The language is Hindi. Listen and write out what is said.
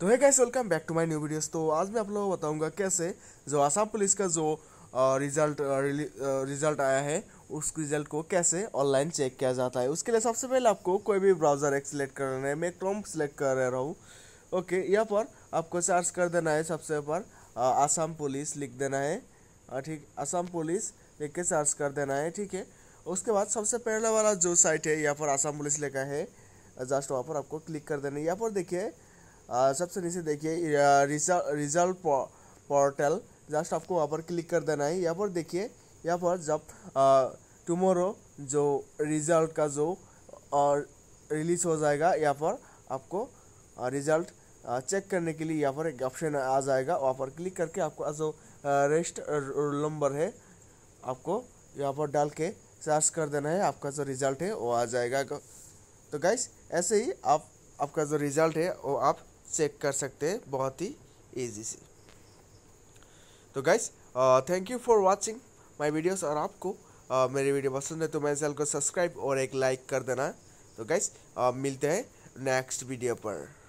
तो है कैसे welcome back to my new videos तो आज मैं आप लोगों को बताऊंगा कैसे जो आसाम पुलिस का जो रिजल्ट रिजल्ट आया है उस रिजल्ट को कैसे ऑनलाइन चेक किया जाता है उसके लिए सबसे पहले आपको कोई भी ब्राउज़र एक सिलेक्ट करना है मैं क्रोम सिलेक्ट कर रहा हूँ ओके यहाँ पर आपको सर्च कर देना है सबसे पर आसाम पुलिस लिख देना है ठीक आसाम पुलिस लिख के सर्च कर देना है ठीक है उसके बाद सबसे पहला वाला जो साइट है यहाँ पर आसाम पुलिस लिखा है जस्ट वहाँ पर आपको क्लिक कर देना है यहाँ पर देखिए सबसे नीचे देखिए रिजल्ट पोर्टल जस्ट आपको वहाँ पर क्लिक कर देना है यहाँ पर देखिए यहाँ पर जब टुमोरो जो रिज़ल्ट का जो और रिलीज़ हो जाएगा यहाँ पर आपको रिज़ल्ट चेक करने के लिए यहाँ पर एक ऑप्शन आ जाएगा वहाँ पर क्लिक करके आपका जो रेस्ट रोल नंबर है आपको यहाँ पर डाल के सर्च कर देना है आपका जो रिज़ल्ट है वो आ जाएगा तो गाइस ऐसे ही आप आपका जो रिज़ल्ट है वो आप चेक कर सकते हैं बहुत ही ईजी से तो guys thank you for watching my videos और आपको uh, मेरी वीडियो पसंद है तो मेरे चैनल को सब्सक्राइब और एक लाइक कर देना तो गाइस uh, मिलते हैं नेक्स्ट वीडियो पर